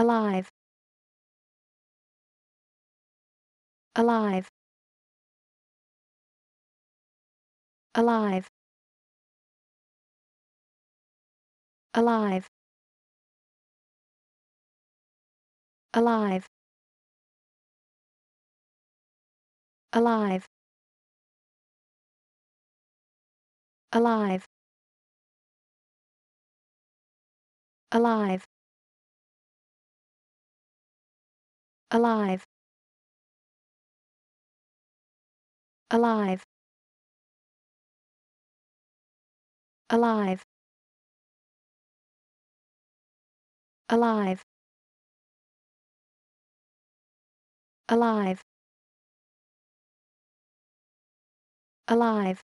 alive alive alive alive alive alive alive alive alive alive alive alive alive alive